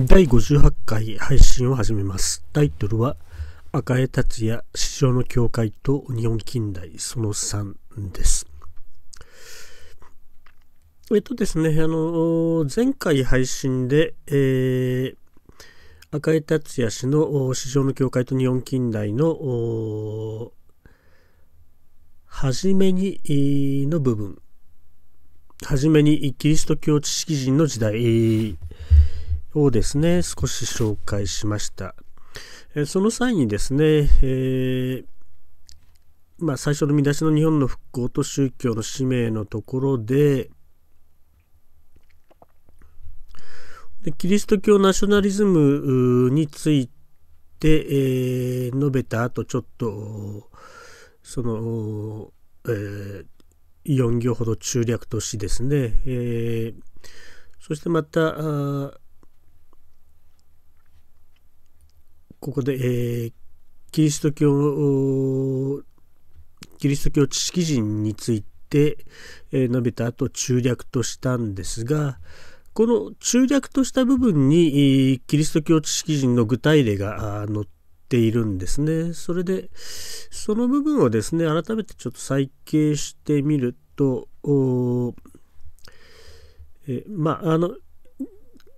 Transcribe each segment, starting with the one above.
第58回配信を始めます。タイトルは赤江達也市場の境界と日本近代その3です。えっとですね、あの、前回配信で、えー、赤江達也氏の市場の境界と日本近代の初めにの部分初めにキリスト教知識人の時代をですね、少し紹介しました。えその際にですね、えー、まあ、最初の見出しの日本の復興と宗教の使命のところで、でキリスト教ナショナリズムについて、えー、述べた後ちょっとその、えー、4行ほど中略としですね、えー、そしてまたここで、えー、キリスト教キリスト教知識人について、えー、述べた後中略としたんですがこの中略とした部分にキリスト教知識人の具体例が載っているんですね。それでその部分をですね改めてちょっと再掲してみるとえまああの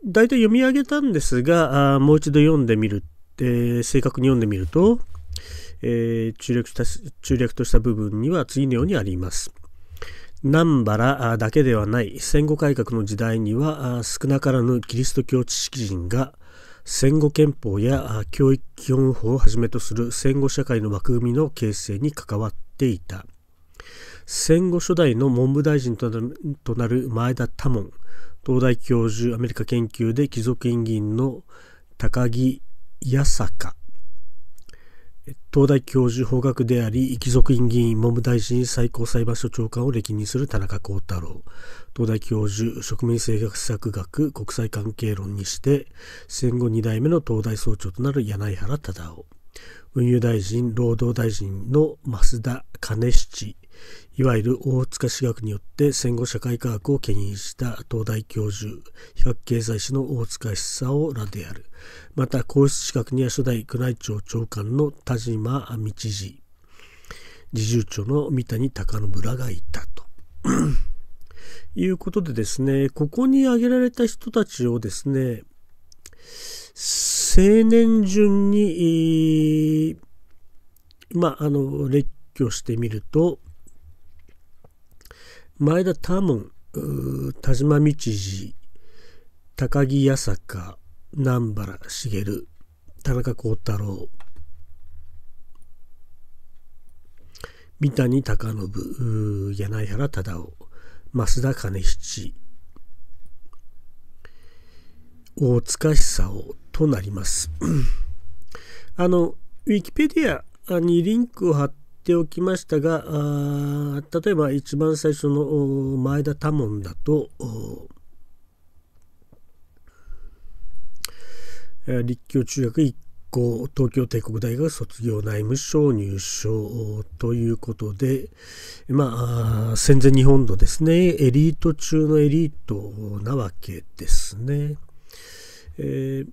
大体読み上げたんですがもう一度読んでみるで正確に読んでみると、えー、中略した中略とした部分には次のようにあります。南原だけではない戦後改革の時代には少なからぬキリスト教知識人が戦後憲法や教育基本法をはじめとする戦後社会の枠組みの形成に関わっていた戦後初代の文部大臣となる前田多門東大教授アメリカ研究で貴族院議員の高木八坂東大教授法学であり遺族院議員文部大臣最高裁判所長官を歴任する田中幸太郎東大教授植民政策学国際関係論にして戦後2代目の東大総長となる柳原忠夫運輸大臣、労働大臣の増田兼七、いわゆる大塚私学によって戦後社会科学を牽引した東大教授、比較経済史の大塚久夫らである。また、皇室資格には初代宮内庁長官の田島道次、侍従長の三谷隆信らがいたと。いうことでですね、ここに挙げられた人たちをですね、青年順に、まあ、あの、列挙してみると、前田多門、田島道次、高木八坂、南原茂、田中幸太郎、三谷高信、柳原忠夫、増田兼七、大塚久夫、となります。あの、ウィキペディアにリンクを貼っておきましたが、あ例えば一番最初の前田多門だと、立教中学1校東京帝国大学卒業内務省入省ということで、まあ、戦前日本のですねエリート中のエリートなわけですね。えー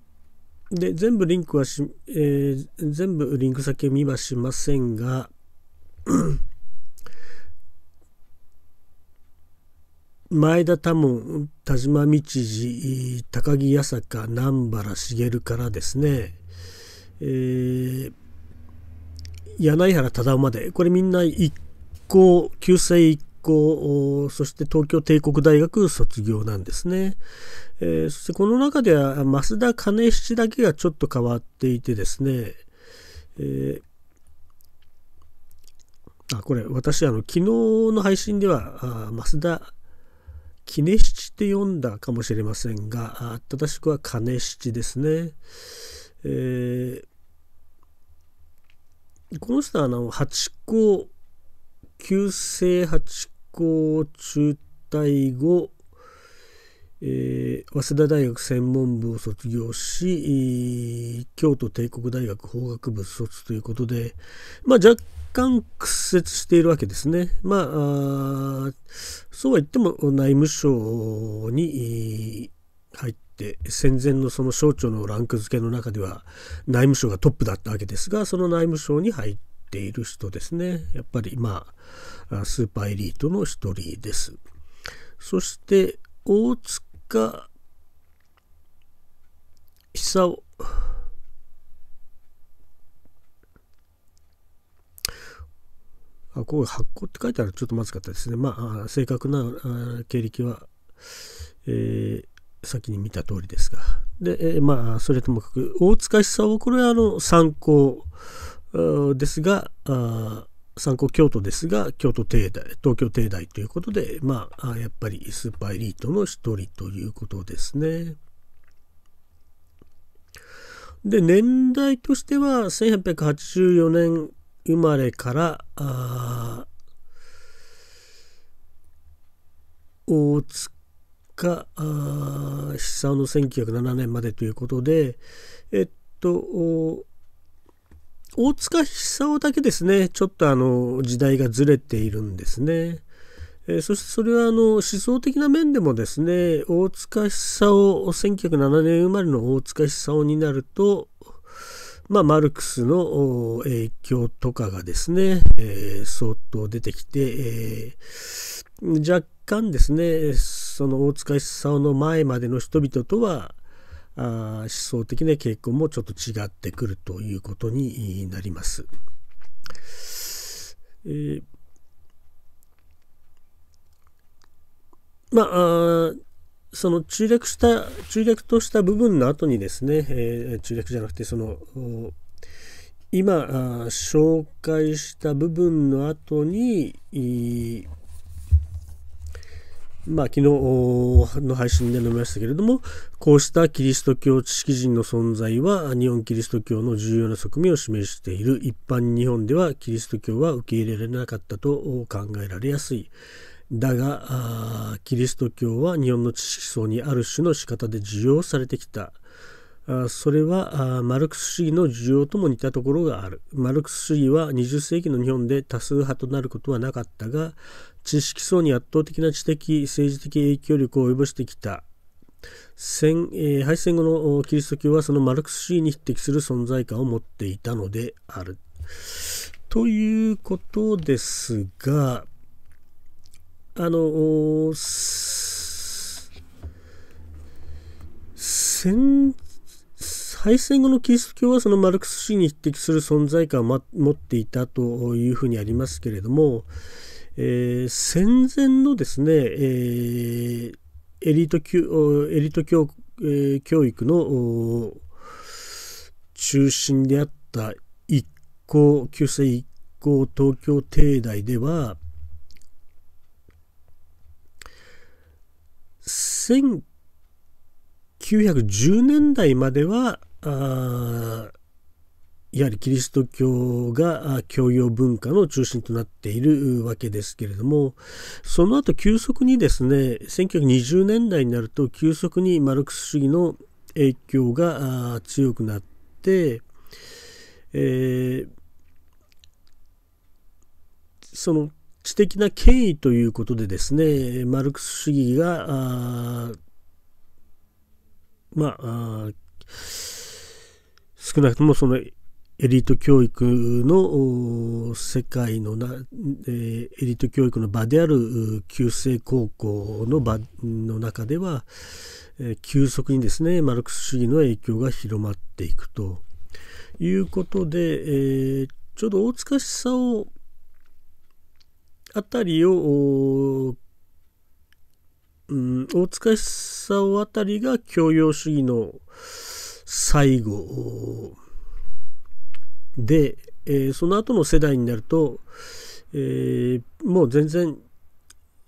で、全部リンクはし、えー、全部リンク先を見はしませんが、前田多門、田島道次、高木八坂、南原茂からですね、えー、柳原忠夫まで、これみんな一校、救世一校そして東京帝国大学卒業なんですね、えー、そしてこの中では増田兼七だけがちょっと変わっていてですね、えー、あこれ私あの昨日の配信ではあ増田兼七って読んだかもしれませんが正しくは金七ですね、えー、この人はあの八校旧制八校中退後、えー、早稲田大学専門部を卒業し、京都帝国大学法学部卒ということで、まあ、若干屈折しているわけですね。まあ、そうは言っても内務省に入って戦前のその省庁のランク付けの中では内務省がトップだったわけですがその内務省に入っている人ですねやっぱりまあスーパーエリートの一人ですそして大塚久夫あこう発行って書いてあるちょっとまずかったですねまあ正確な経歴は、えー、先に見た通りですがで、えー、まあそれともかく大塚久夫これはあの参考ですが、参考京都ですが、京都帝大、東京帝大ということで、まあ、やっぱりスーパーエリートの一人ということですね。で、年代としては、1884年生まれから、大塚久男の1907年までということで、えっと、大塚久夫だけですねちょっとあの時代がずれているんですね。えそしてそれはあの思想的な面でもですね大塚久夫1907年生まれの大塚久夫になると、まあ、マルクスの影響とかがですね、えー、相当出てきて、えー、若干ですねその大塚久夫の前までの人々とはあ思想的な傾向もちょっと違ってくるということになります。えー、まあその中略した中略とした部分の後にですね、えー、中略じゃなくてその今紹介した部分の後に、えーまあ、昨日の配信で述べましたけれども、こうしたキリスト教知識人の存在は、日本キリスト教の重要な側面を示している。一般日本ではキリスト教は受け入れられなかったと考えられやすい。だが、キリスト教は日本の知識層にある種の仕方で需要されてきた。それはマルクス主義の需要とも似たところがある。マルクス主義は20世紀の日本で多数派となることはなかったが知識層に圧倒的な知的、政治的影響力を及ぼしてきた。戦えー、敗戦後のキリスト教はそのマルクス主義に匹敵する存在感を持っていたのである。ということですが、あの、戦、敗戦後のキリスト教はそのマルクス主義に匹敵する存在感を持っていたというふうにありますけれども、えー、戦前のですね、えー、エリート教エリート教,、えー、教育の中心であった一校旧制一校東京帝大では1910年代まではあやはりキリスト教が教養文化の中心となっているわけですけれどもその後急速にですね1920年代になると急速にマルクス主義の影響が強くなって、えー、その知的な権威ということでですねマルクス主義がまあ少なくともそのエリート教育の世界のな、えー、エリート教育の場である旧制高校の場の中では、えー、急速にですねマルクス主義の影響が広まっていくということで、えー、ちょうど大塚さをあたりをうん、大塚さをあたりが教養主義の最後で、えー、その後の世代になると、えー、もう全然思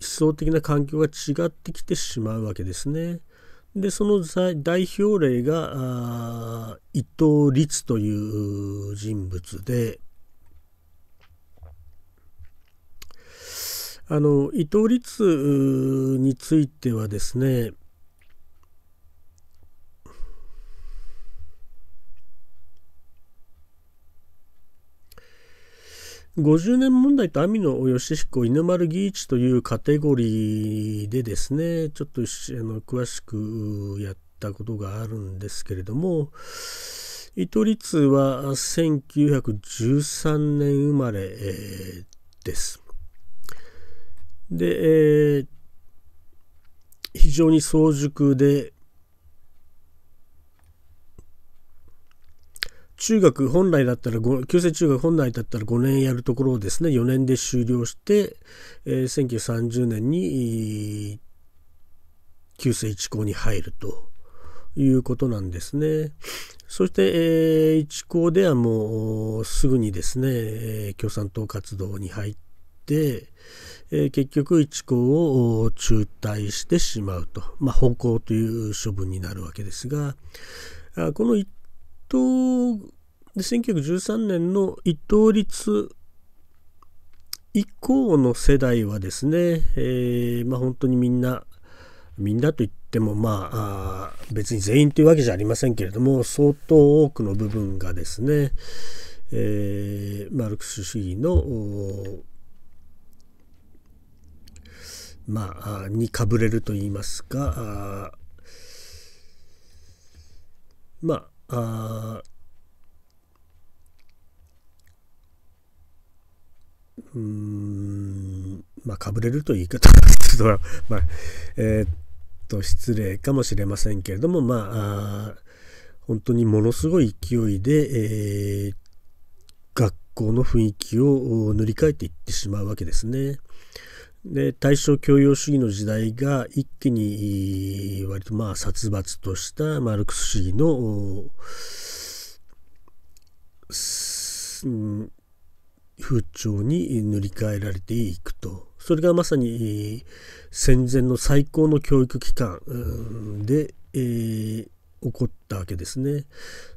想的な環境が違ってきてしまうわけですね。でその代表例が伊藤律という人物であの伊藤律についてはですね50年問題と網野義彦犬丸義一というカテゴリーでですねちょっとあの詳しくやったことがあるんですけれども伊藤律は1913年生まれ、えです。で、えー、非常に早熟で中学本来だったら旧制中学本来だったら5年やるところをですね4年で終了して、えー、1930年に旧制一校に入るということなんですね。そして、えー、一校ではもうすぐにですね、えー、共産党活動に入って、えー、結局一校を中退してしまうと、まあ、方向という処分になるわけですが、この一藤で1913年の伊藤律以降の世代はですね、えー、まあ、本当にみんなみんなと言ってもまあ別に全員というわけじゃありませんけれども相当多くの部分がですね、えー、マルクス主義のまあにかぶれると言いますかまあううんまあかぶれるという言い方は まあえー、っと失礼かもしれませんけれどもまあ本当にものすごい勢いで、えー、学校の雰囲気を塗り替えていってしまうわけですね。で大正教養主義の時代が一気に割とまあ殺伐としたマルクス主義の風潮に塗り替えられていくとそれがまさに戦前の最高の教育機関で、え起こったわけですね。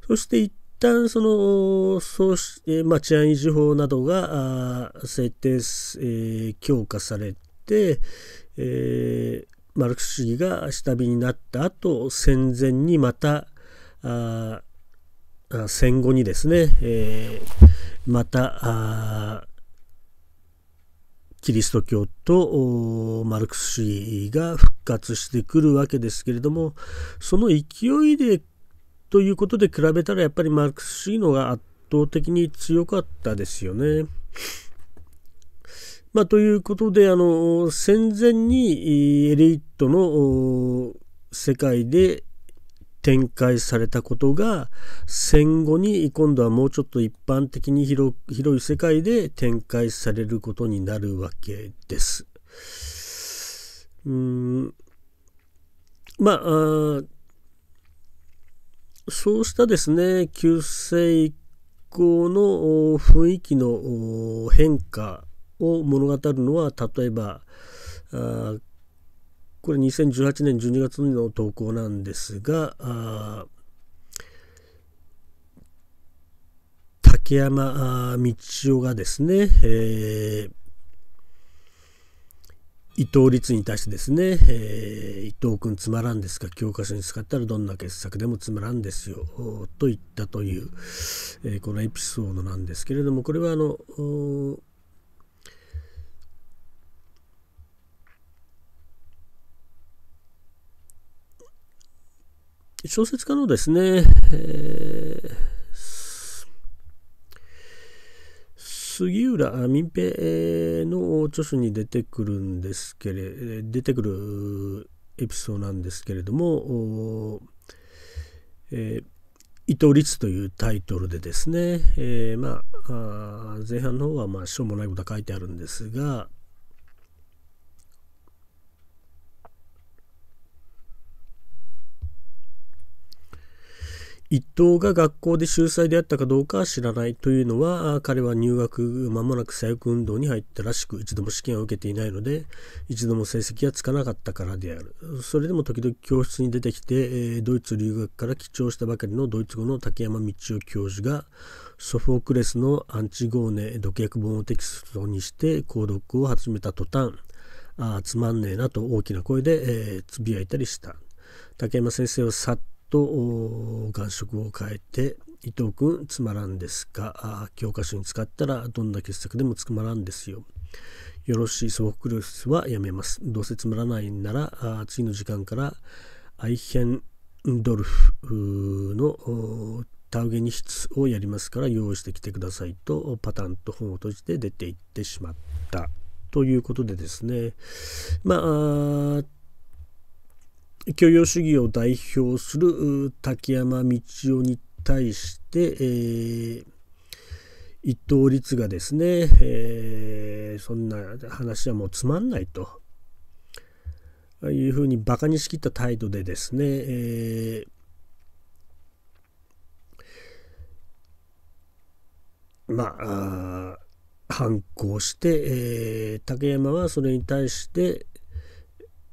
そして一旦その、そうし、えまあ、治安維持法などが制定、えー、強化されて、えー、マルクス主義が下火になった後戦前にまたあ戦後にですね、えー、またキリスト教とマルクス主義が復活してくるわけですけれどもその勢いでということで比べたらやっぱりマルクス主義のが圧倒的に強かったですよね。まあ、ということであの戦前にエリートの世界で展開されたことが戦後に今度はもうちょっと一般的に広い世界で展開されることになるわけです。うんまあそうしたですね、旧世以降の雰囲気の変化を物語るのは、例えば、これ2018年12月の投稿なんですが、竹山道夫がですね、えー伊藤律に対してですね、えー、伊藤君つまらんですか教科書に使ったらどんな傑作でもつまらんですよと言ったという、えー、このエピソードなんですけれどもこれはあの小説家のですね、えー杉浦民平の著書に出てくるんですけれ出てくるエピソードなんですけれども「え藤律」というタイトルでですね、えー、まあ前半の方はまあしょうもないことは書いてあるんですが一等が学校で秀才であったかどうかは知らないというのは彼は入学間もなく左翼運動に入ったらしく一度も試験を受けていないので一度も成績がつかなかったからであるそれでも時々教室に出てきてドイツ留学から帰調したばかりのドイツ語の竹山道夫教授がソフォークレスのアンチゴーネ毒薬本をテキストにして購読を始めた途端ああつまんねえなと大きな声でつぶやいたりした竹山先生を去っと感触を変えて伊藤君つまらんですかあ教科書に使ったらどんな傑作でもつまらんですよよろしい素朴ルーはやめますどうせつまらないなら次の時間からアイヘンドルフのタウゲニ室をやりますから用意してきてくださいとパタンと本を閉じて出て行ってしまったということでですねまあ教養主義を代表する滝山道夫に対して、えー、伊藤律がですね、えー、そんな話はもうつまんないというふうにバカにしきった態度でですね、えーまあ、反抗して、えー、竹山はそれに対して、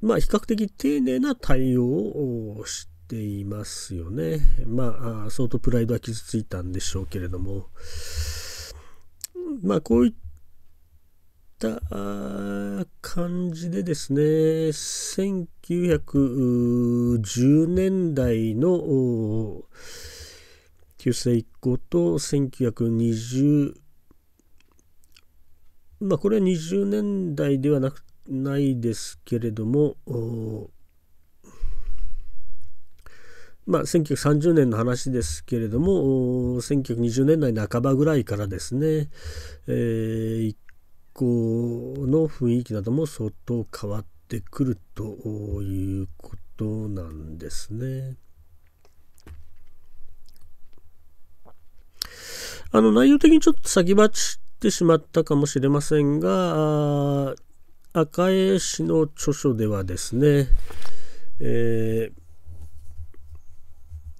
まあ、比較的丁寧な対応をしていますよね。まあ、相当プライドは傷ついたんでしょうけれども、まあ、こういった感じでですね、1910年代の旧世以降と1920まあこれは20年代ではなくないですけれどもまあ、1930年の話ですけれども1920年代半ばぐらいからですね、えー、一行の雰囲気なども相当変わってくるということなんですね。あの内容的にちょっと先走ってしまったかもしれませんが赤江氏の著書ではですね、え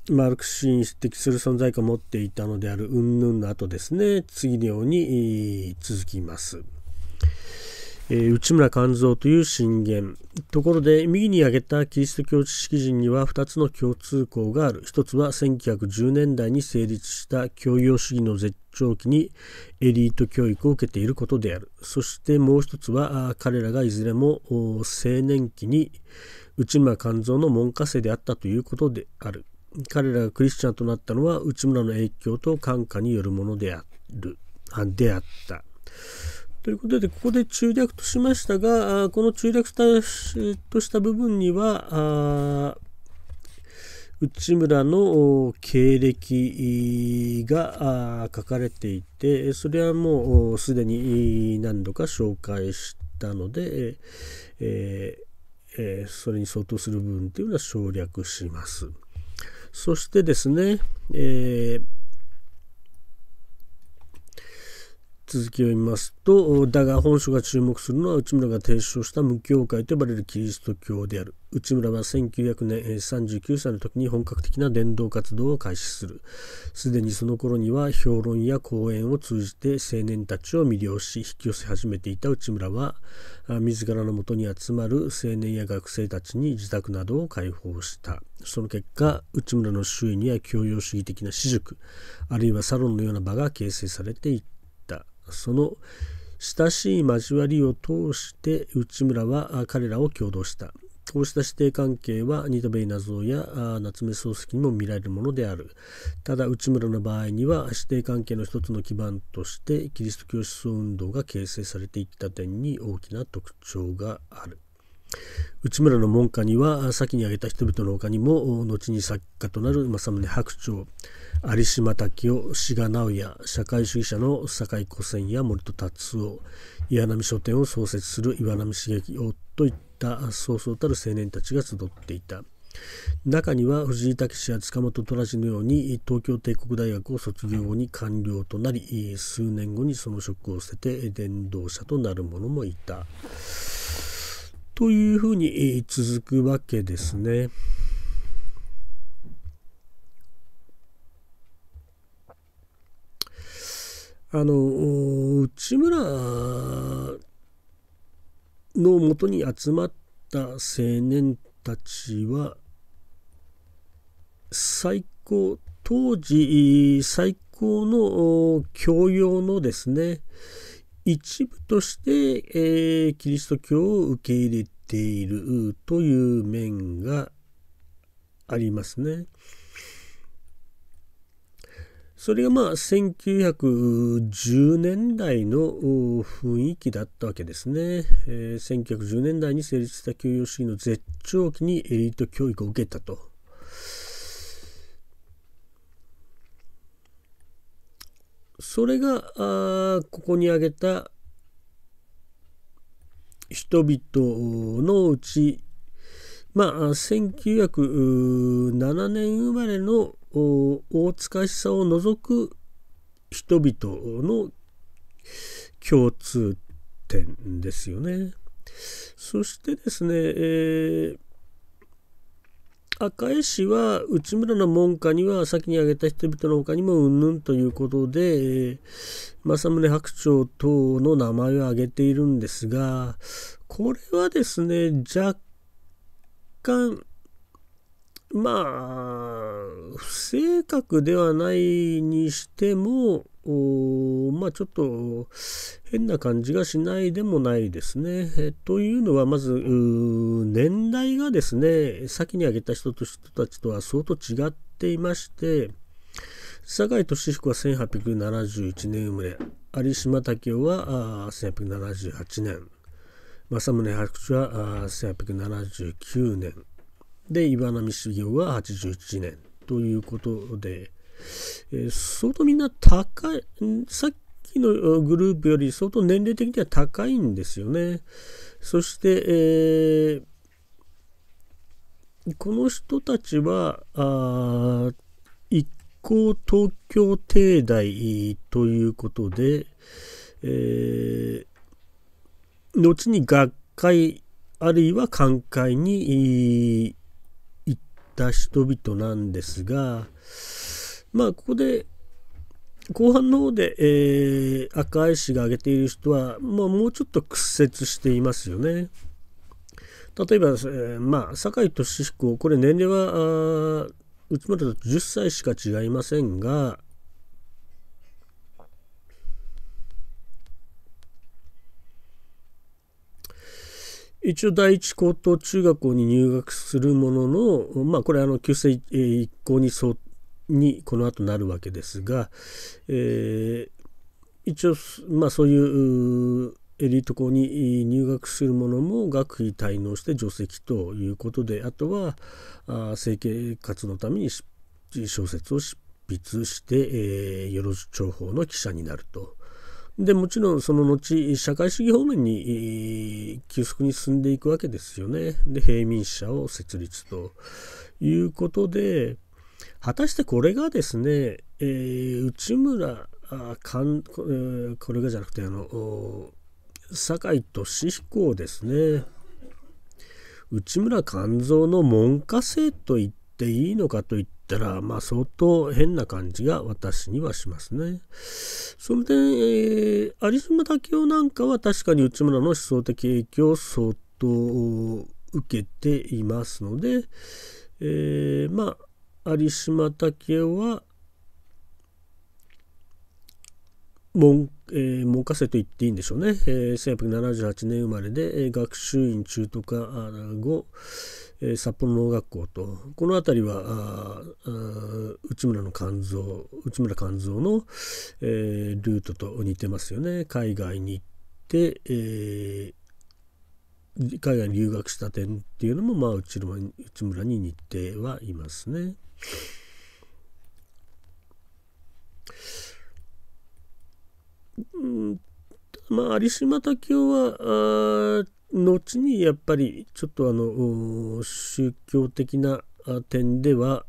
ー、マルクスに匹敵する存在感を持っていたのである云々の後ですね次のように続きます。えー、内村勘三という信玄ところで右に挙げたキリスト教知識人には2つの共通項がある1つは1910年代に成立した教養主義の絶長期にエリート教育を受けていることであるそしてもう一つは彼らがいずれも青年期に内村勘臓の門下生であったということである彼らがクリスチャンとなったのは内村の影響と感化によるものであるであったということでここで中略としましたがこの中略とした部分には内村の経歴が書かれていてそれはもうすでに何度か紹介したので、えーそれに相当する部分というのは省略します。そしてですね、えー続きを見ますとだが本書が注目するのは内村が提唱した無教会と呼ばれるキリスト教である内村は1900年39歳の時に本格的な伝道活動を開始するすでにその頃には評論や講演を通じて青年たちを魅了し引き寄せ始めていた内村は自らのもとに集まる青年や学生たちに自宅などを開放したその結果内村の周囲には教養主義的な私塾あるいはサロンのような場が形成されていったその親しい交わりを通して内村は彼らを共同したこうした師弟関係は新田部稲造や夏目漱石にも見られるものであるただ内村の場合には師弟関係の一つの基盤としてキリスト教思想運動が形成されていった点に大きな特徴がある内村の門下には先に挙げた人々の他にも後に作家となる政宗白鳥有島滝を志賀直哉社会主義者の堺古仙や森戸達夫岩波書店を創設する岩波茂樹夫といったそうそうたる青年たちが集っていた中には藤井武や塚本虎地のように東京帝国大学を卒業後に官僚となり数年後にその職を捨てて伝道者となる者もいた。というふうに続くわけですね。あの内村のもとに集まった青年たちは最高当時最高の教養のですね一部として、えー、キリスト教を受け入れているという面がありますね。それがまあ1910年代の雰囲気だったわけですね、えー、1910年代に成立した給与主義の絶頂期にエリート教育を受けたと。それがあここに挙げた人々のうちまあ1907年生まれの大塚しさを除く人々の共通点ですよね。そしてですね、えー赤江氏は内村の門下には先に挙げた人々の他にもうんぬんということで政宗白鳥等の名前を挙げているんですがこれはですね若干まあ不正確ではないにしてもまあちょっと変な感じがしないでもないですね。えというのはまず年代がですね先に挙げた人と人たちとは相当違っていまして坂井俊彦は1871年生まれ有島武雄は1878年政宗白手は1879年で岩波修行が81年ということで、えー、相当みんな高いさっきのグループより相当年齢的には高いんですよね。そして、えー、この人たちはあ一向東京帝大ということで、えー、後に学会あるいは寛解にた人々なんですが、まあ、ここで、後半の方で、えー、赤石が挙げている人は、まあ、もうちょっと屈折していますよね。例えば、えー、まあ、酒井俊彦、これ年齢は、うちまでだと10歳しか違いませんが、一応第一高等中学校に入学するものの、まあ、これあの旧制一校にそにこの後なるわけですが、えー、一応、まあ、そういうエリート校に入学するものも学費滞納して除籍ということであとは生計活のために小説を執筆して、えー、世論情報の記者になると。でもちろんその後社会主義方面に急速に進んでいくわけですよね。で平民社を設立ということで果たしてこれがですね、えー、内村あかんこれがじゃなくてあの酒井俊彦ですね内村勘三の門下生と言っていいのかといったったら、まあ、相当変な感じが私にはしますね。その点、えー、有島武雄なんかは確かに内村の思想的影響を相当受けていますので、えー、まあ有島武雄は文,、えー、文科生と言っていいんでしょうね、えー、1 8 7 8年生まれで、えー、学習院中とか後、え札幌農学校とこの辺りは内村の肝臓内村肝臓の、えー、ルートと似てますよね海外に行って、えー、海外に留学した点っていうのも、まあ、内村内村に似てはいますね。うんまあ、有島武雄は後にやっぱりちょっとあの宗教的な点では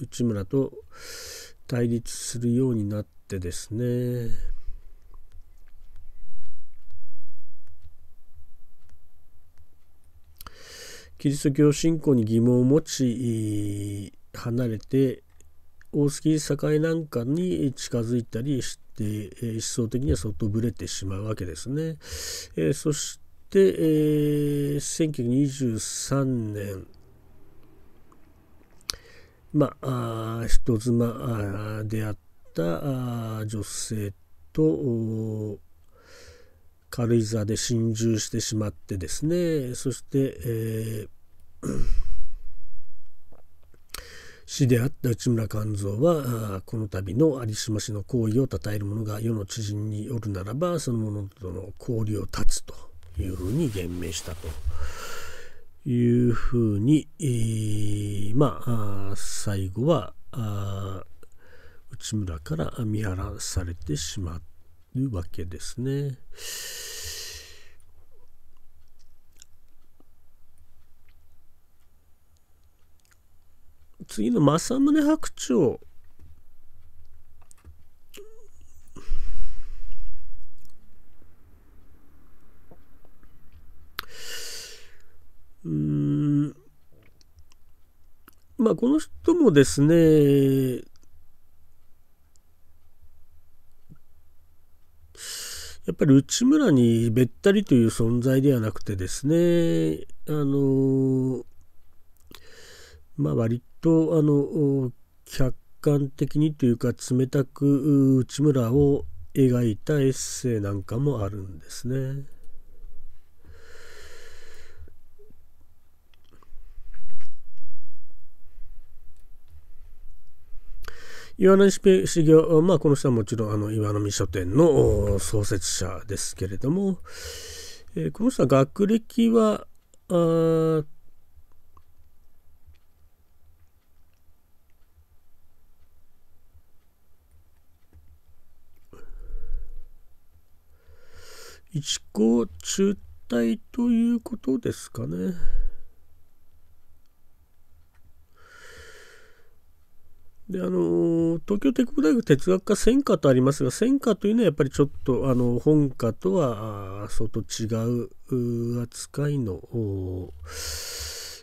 内村と対立するようになってですねキリスト教信仰に疑問を持ち離れて大月栄なんかに近づいたりして思想的には相当ぶれてしまうわけですね。えー、そしてで、えー、1923年、まあ、人妻であったあ女性と軽井沢で心中してしまってですねそして、えー、死であった内村勘蔵はこの度の有島氏の行為を称える者が世の知人によるならばその者との交流を断つというふうに言明したと。いうふうに、えー、まあ、最後は内村から見らされてしまうわけですね。次の政宗白鳥まあ、この人もですね、やっぱり内村にべったりという存在ではなくてですね、あの、まあ、割と、あの、客観的にというか、冷たく内村を描いたエッセイなんかもあるんですね。岩波修行、まあ、この人はもちろんあの岩波書店の創設者ですけれども、えー、この人は学歴はあ一高中退ということですかね。であの東京帝国大学哲学科専科とありますが専科というのはやっぱりちょっとあの本科とは相当違う扱いの、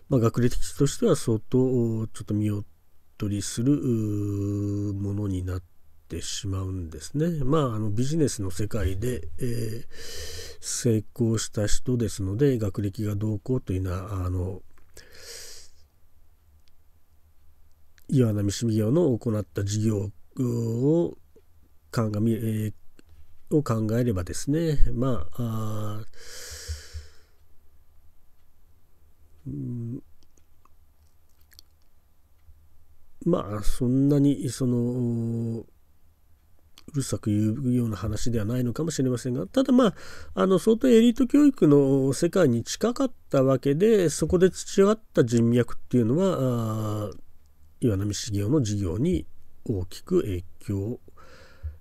まあ、学歴としては相当ちょっと見劣りするものになってしまうんですね。まああのビジネスの世界で、えー、成功した人ですので学歴がどうこうというのはあの岩波市業の行った事業を鑑み、えー、を考えればですねまああ、まあそんなにそのうるさく言うような話ではないのかもしれませんがただまああの相当エリート教育の世界に近かったわけでそこで培った人脈っていうのはあ岩波茂雄の事業に大きく影響を、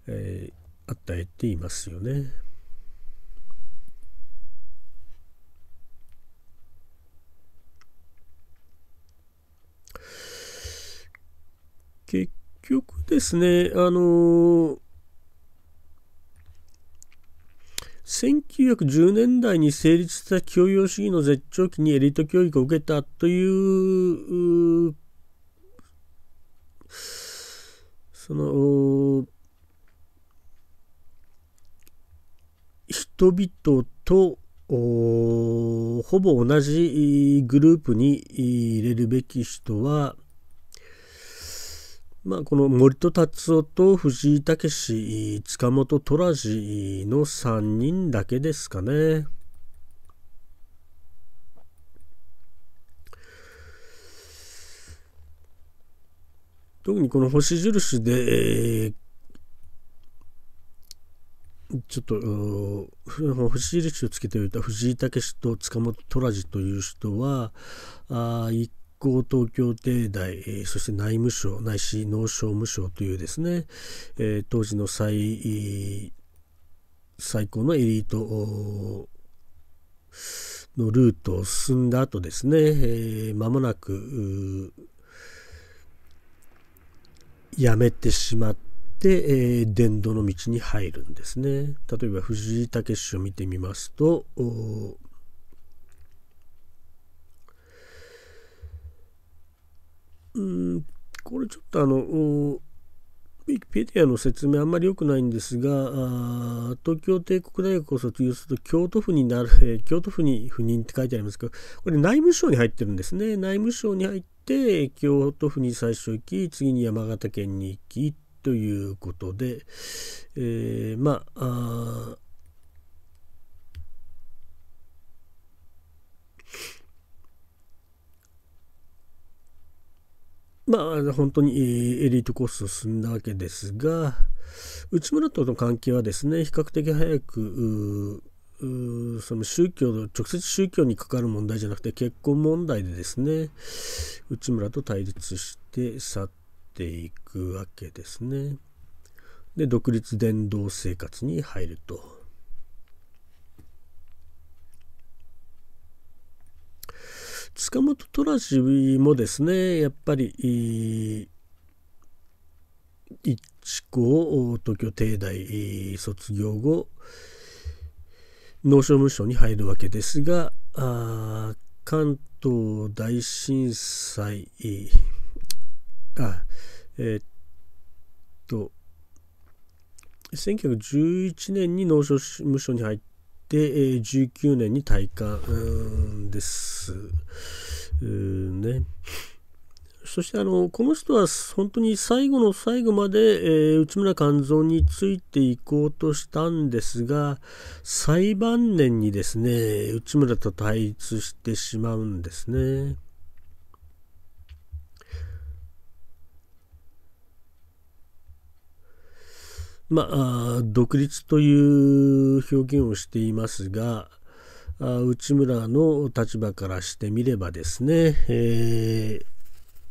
えー、与えていますよね。結局ですね、あのー、1910年代に成立した教養主義の絶頂期にエリート教育を受けたというその人々とほぼ同じグループに入れるべき人は、まあ、この森戸達夫と藤井武塚本寅次の3人だけですかね。特にこの星印で、ちょっと星印をつけておいた藤井猛と塚本虎次という人はあ一向東京帝大、そして内務省内市農商務省というですね、えー、当時の最最高のエリートのルートを進んだ後ですね、えー、間もなくやめてしまって、えー、伝道の道に入るんですね。例えば藤井武を見てみますと、うんこれちょっとあのウィキペディアの説明あんまり良くないんですがあ東京帝国大学を卒業すると京都府になる、えー、京都府に赴任って書いてありますけどこれ内務省に入ってるんですね内務省に入って京都府に最初行き次に山形県に行きということで、えー、まあまあ本当にエリートコースを進んだわけですが内村との関係はですね比較的早くその宗教の直接宗教に関わる問題じゃなくて結婚問題でですね内村と対立して去っていくわけですね。で独立伝道生活に入ると。塚本寅氏もですねやっぱり一高東京帝大卒業後農商務省に入るわけですがあ関東大震災あえっと1911年に農商務省に入って、え19年に退官です、ね。そしてあのこの人は本当に最後の最後まで、えー、内村勘三についていこうとしたんですが最晩年にですね内村と対立してしまうんですね。まあ、独立という表現をしていますが内村の立場からしてみればですね、えー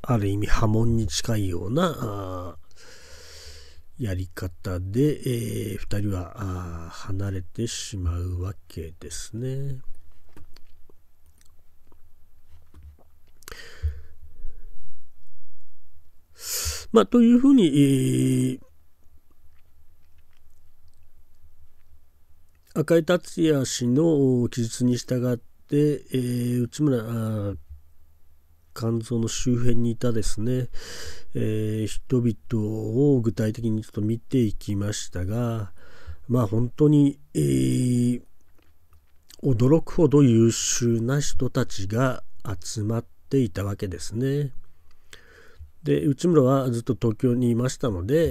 ある意味波紋に近いようなやり方で、えー、2人は離れてしまうわけですね。まあ、というふうに、えー、赤井達也氏の記述に従って、えー、内村肝臓の周辺にいたですね、えー、人々を具体的にちょっと見ていきましたがまあ本当に、えー、驚くほど優秀な人たちが集まっていたわけですね。で内村はずっと東京にいましたので、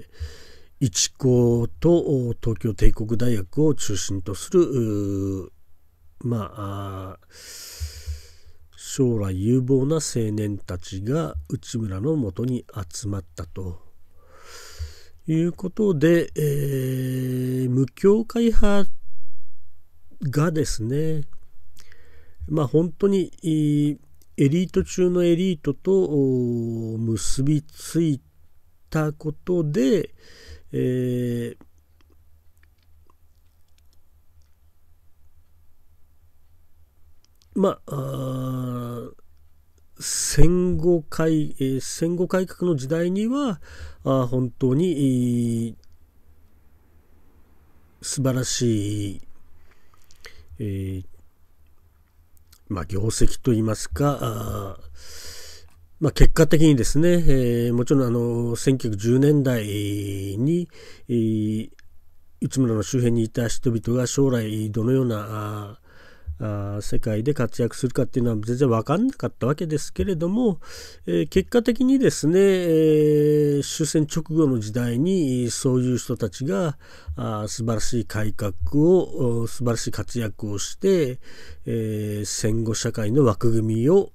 えー、一高と東京帝国大学を中心とするまあ将来有望な青年たちが内村のもとに集まったということで、えー、無教会派がですねまあ本当にエリート中のエリートと結びついたことで、えーまあ戦後改、えー、戦後改革の時代にはあ本当に、えー、素晴らしい、えー、まあ、業績といいますかまあ、結果的にですね、えー、もちろんあの1910年代に、えー、内村の周辺にいた人々が将来どのようなあ世界で活躍するかっていうのは全然分かんなかったわけですけれども、えー、結果的にですね、えー、終戦直後の時代にそういう人たちがあ素晴らしい改革を素晴らしい活躍をして、えー、戦後社会の枠組みを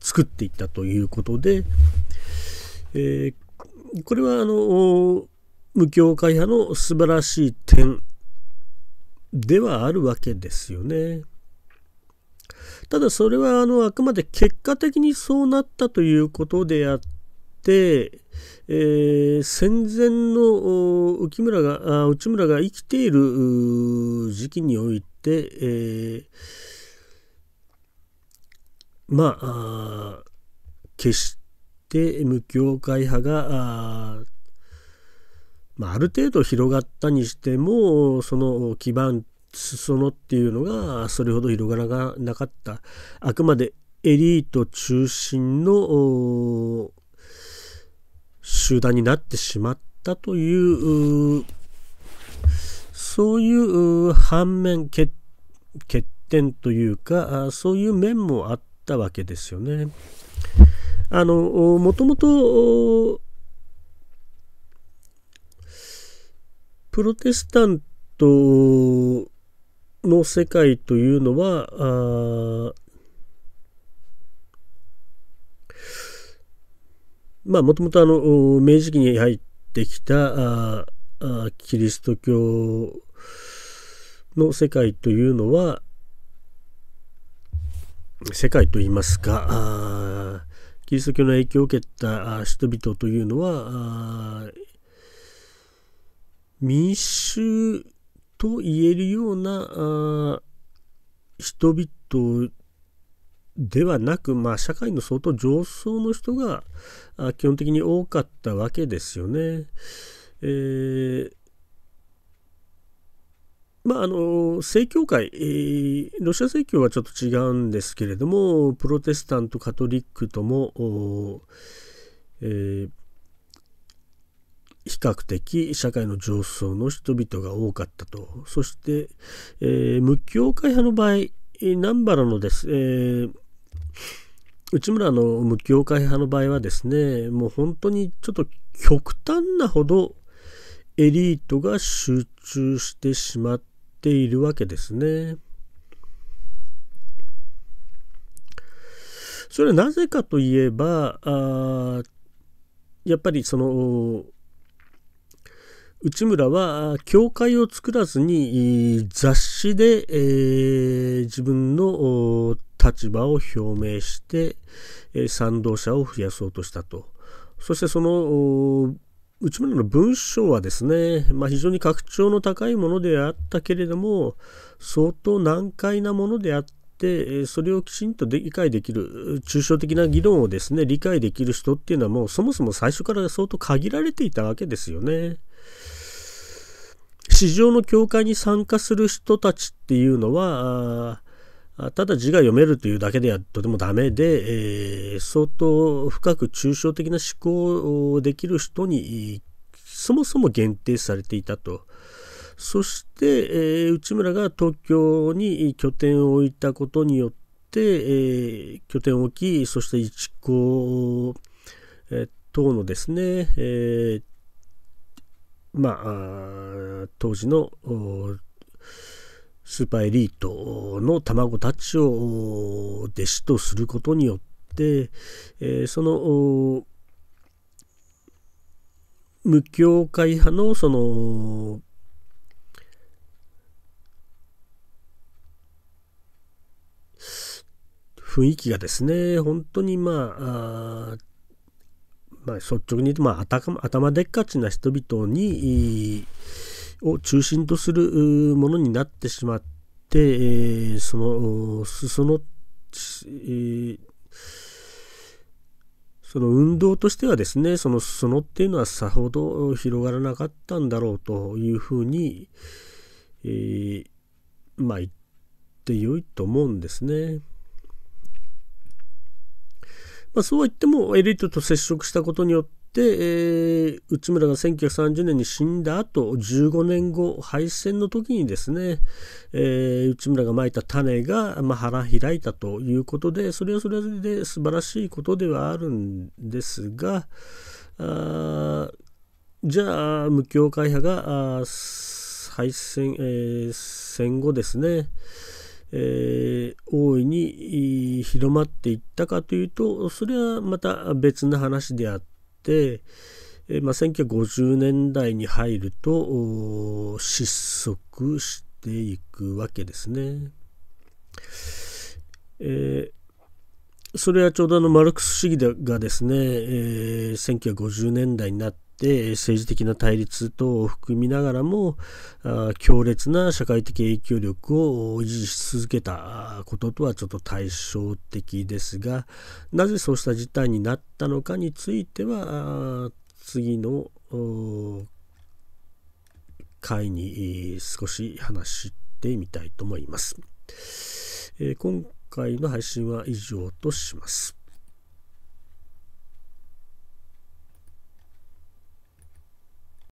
作っていったということで、えこれはあの無教会派の素晴らしい点ではあるわけですよね。ただそれはあのあくまで結果的にそうなったということであって、えー、戦前の浮村があ内村が生きている時期において、えー、まあ決して無教会派がまあ、ある程度広がったにしてもその基盤裾野っていうのがそれほど広がらなかったあくまでエリート中心の集団になってしまったというそういう反面欠点というかそういう面もあったわけですよね。あのもともとプロテスタントの世界というのは、まあ、もともとあの、明治期に入ってきた、キリスト教の世界というのは、世界といいますか、キリスト教の影響を受けた人々というのは、民衆と言えるような人々ではなく、まあ、社会の相当上層の人が基本的に多かったわけですよね。えー、まあ、あの正教会、えー、ロシア正教はちょっと違うんですけれどもプロテスタントカトリックとも、えー、比較的社会の上層の人々が多かったとそして、えー、無教会派の場合南原のです、えー、内村の無教会派の場合はですねもう本当にちょっと極端なほどエリートが集中してしまっているわけですね。それはなぜかといえばあやっぱりその内村は教会を作らずに雑誌で、えー、自分の立場を表明して、賛同者を増やそうとしたとそしてその内村の文章はですね、まあ、非常に格調の高いものであったけれども相当難解なものであったそれをきちんと理解できる抽象的な議論をですね理解できる人っていうのはもうそもそも最初から相当限られていたわけですよね。市場の境界に参加する人たちっていうのは、ただ字が読めるというだけではとてもダメで、えー、相当深く抽象的な思考をできる人にそもそも限定されていたと。そして、えー、内村が東京に拠点を置いたことによって、えー、拠点を置き、そして一行、えー、等のですね、えー、まあ、当時のスーパーエリートの卵たちを弟子とすることによって、えその無教会派のその雰囲気がですね本当にまあまあ、率直に言うと、まあ、頭でっかちな人々にを中心とするものになってしまって、えー、その裾の、えー、その運動としてはですねその裾野っていうのはさほど広がらなかったんだろうというふうに、えー、まあ言ってよいと思うんですね。まあ、そうは言ってもエリートと接触したことによって、えー、内村が1930年に死んだ後15年後敗戦の時にですね、えー、内村がまいた種が、まあ、腹開いたということでそれはそれで素晴らしいことではあるんですがあじゃあ無教会派が敗戦、えー、戦後ですねえー、大いに広まっていったかというとそれはまた別な話であって、えーまあ、1950年代に入ると失速していくわけですね。えー、それはちょうどあのマルクス主義がですね、えー、1950年代になってで政治的な対立等を含みながらも強烈な社会的影響力を維持し続けたこととはちょっと対照的ですがなぜそうした事態になったのかについては次の回に少し話してみたいと思います。今回の配信は以上とします。